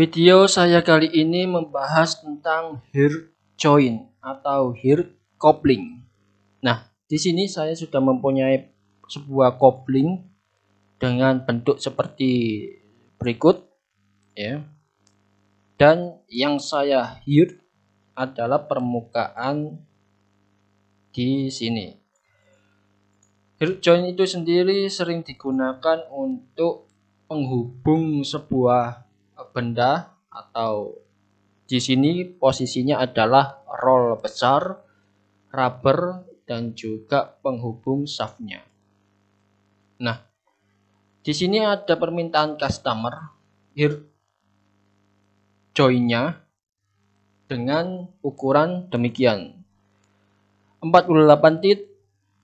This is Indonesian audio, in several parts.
Video saya kali ini membahas tentang hair join atau hair coupling. Nah, di sini saya sudah mempunyai sebuah coupling dengan bentuk seperti berikut ya. Dan yang saya hair adalah permukaan di sini. Hair join itu sendiri sering digunakan untuk menghubung sebuah benda atau di sini posisinya adalah roll besar, rubber, dan juga penghubung shaftnya. Nah, di sini ada permintaan customer here joinnya dengan ukuran demikian. 48 tit,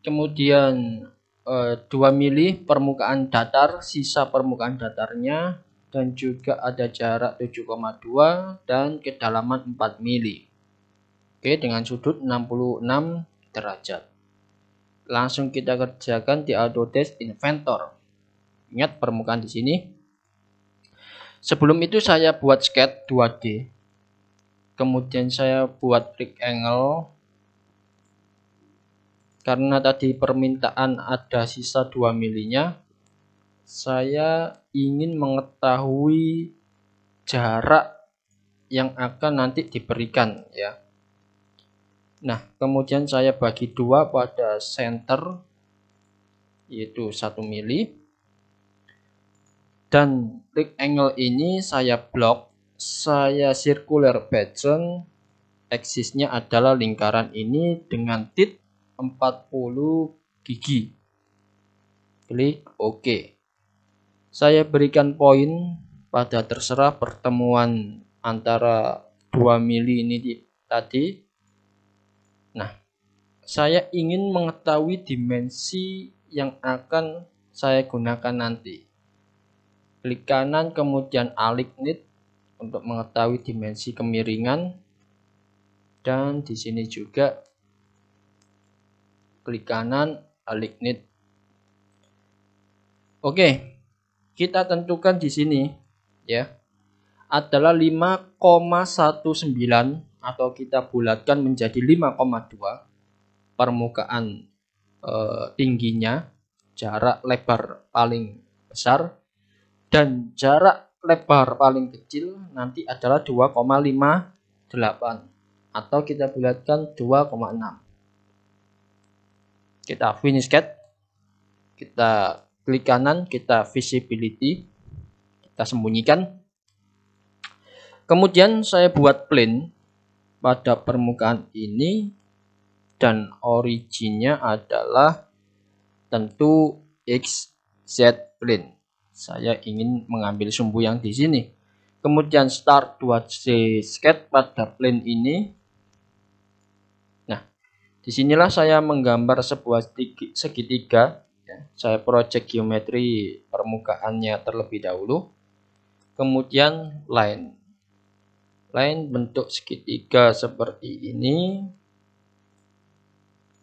kemudian eh, 2 mili permukaan datar, sisa permukaan datarnya, dan juga ada jarak 7,2 dan kedalaman 4 mili. Oke, dengan sudut 66 derajat. Langsung kita kerjakan di Autodesk Inventor. Ingat permukaan di sini. Sebelum itu saya buat sketch 2D. Kemudian saya buat angle karena tadi permintaan ada sisa 2 milinya saya ingin mengetahui jarak yang akan nanti diberikan ya. Nah, kemudian saya bagi dua pada center yaitu satu mili dan klik angle ini saya blok saya circular pattern eksisnya adalah lingkaran ini dengan tit 40 gigi klik OK saya berikan poin pada terserah pertemuan antara dua mili ini di, tadi. Nah, saya ingin mengetahui dimensi yang akan saya gunakan nanti. Klik kanan kemudian alik nit untuk mengetahui dimensi kemiringan dan di sini juga klik kanan alik nit. Oke, kita tentukan di sini ya adalah 5,19 atau kita bulatkan menjadi 5,2 permukaan e, tingginya jarak lebar paling besar dan jarak lebar paling kecil nanti adalah 2,58 atau kita bulatkan 2,6 kita finish cat kita klik kanan kita visibility kita sembunyikan kemudian saya buat plane pada permukaan ini dan originnya adalah tentu x z plane saya ingin mengambil sumbu yang di sini kemudian start 2C sketch pada plane ini nah disinilah saya menggambar sebuah segitiga saya project geometri permukaannya terlebih dahulu. Kemudian line. Line bentuk segitiga seperti ini.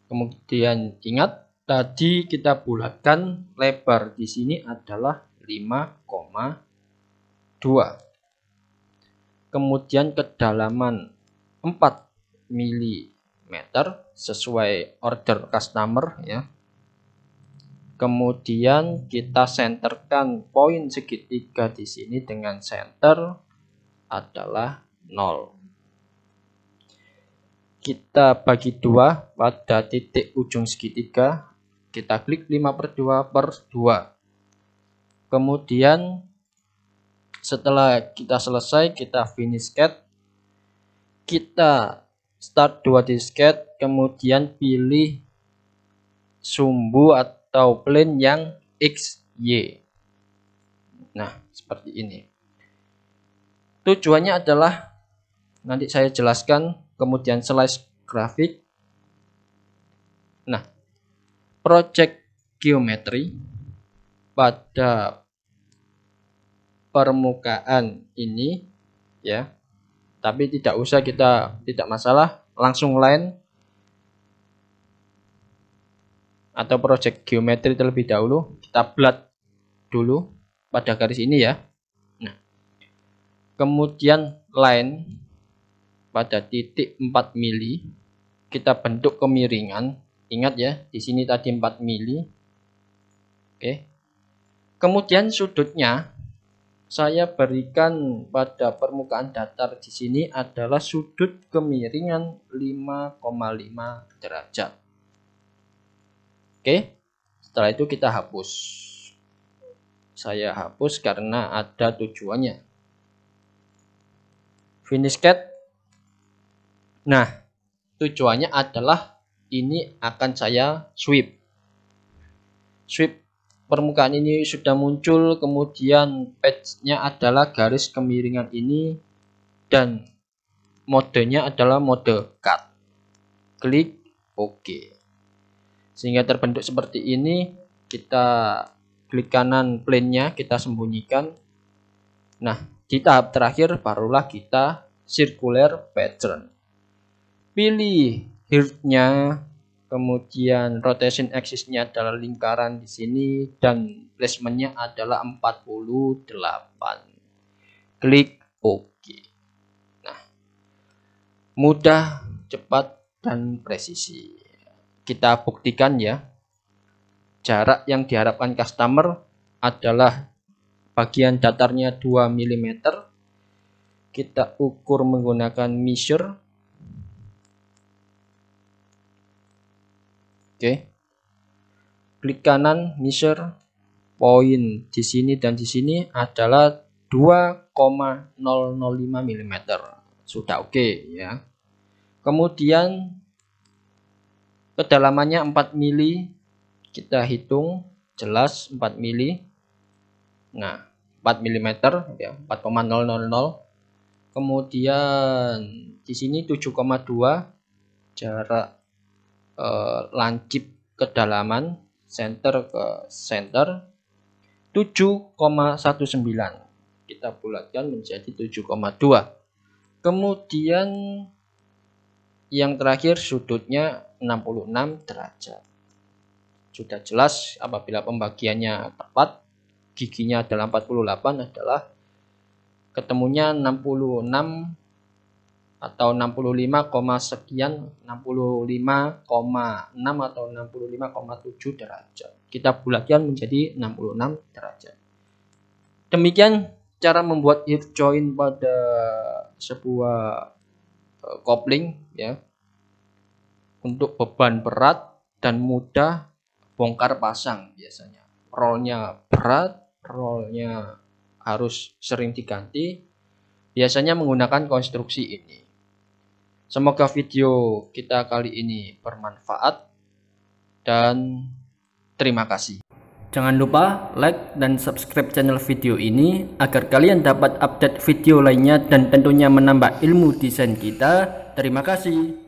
Kemudian ingat tadi kita bulatkan lebar di sini adalah 5,2. Kemudian kedalaman 4 mm sesuai order customer ya Kemudian kita senterkan poin segitiga di sini dengan center adalah 0. Kita bagi dua pada titik ujung segitiga. Kita klik 5 per 2 per 2. Kemudian setelah kita selesai kita finish sketch. Kita start dua di sketch kemudian pilih sumbu atau atau plane yang X, Y. Nah, seperti ini. Tujuannya adalah nanti saya jelaskan kemudian slice grafik. Nah, project geometri pada permukaan ini ya. Tapi tidak usah kita tidak masalah langsung line atau project geometri terlebih dahulu kita blat dulu pada garis ini ya nah kemudian line pada titik 4 mili kita bentuk kemiringan ingat ya di sini tadi 4 mili oke kemudian sudutnya saya berikan pada permukaan datar di sini adalah sudut kemiringan 5,5 derajat Oke, setelah itu kita hapus. Saya hapus karena ada tujuannya. Finish cat. Nah, tujuannya adalah ini akan saya sweep. Sweep permukaan ini sudah muncul, kemudian patch-nya adalah garis kemiringan ini dan modenya adalah mode cut. Klik OK sehingga terbentuk seperti ini kita klik kanan plane-nya kita sembunyikan nah di tahap terakhir barulah kita circular pattern pilih hearth-nya kemudian rotation axis-nya adalah lingkaran di sini dan placement-nya adalah 48 klik OK nah mudah cepat dan presisi kita buktikan ya jarak yang diharapkan customer adalah bagian datarnya 2 mm kita ukur menggunakan measure oke klik kanan measure poin di sini dan di sini adalah 2,005 mm sudah oke okay, ya kemudian Kedalamannya 4 mili. Kita hitung jelas 4 mili. Nah, 4 mm ya, 4,000. Kemudian di sini 7,2 jarak eh, lancip kedalaman center ke center 7,19 kita bulatkan menjadi 7,2 kemudian yang terakhir sudutnya 66 derajat. Sudah jelas apabila pembagiannya tepat, giginya adalah 48 adalah ketemunya 66 atau 65, sekian 65,6 atau 65,7 derajat. Kita bulatkan menjadi 66 derajat. Demikian cara membuat ear join pada sebuah eh, kopling ya untuk beban berat dan mudah bongkar pasang biasanya. Rollnya berat, rollnya harus sering diganti. Biasanya menggunakan konstruksi ini. Semoga video kita kali ini bermanfaat dan terima kasih. Jangan lupa like dan subscribe channel video ini agar kalian dapat update video lainnya dan tentunya menambah ilmu desain kita. Terima kasih.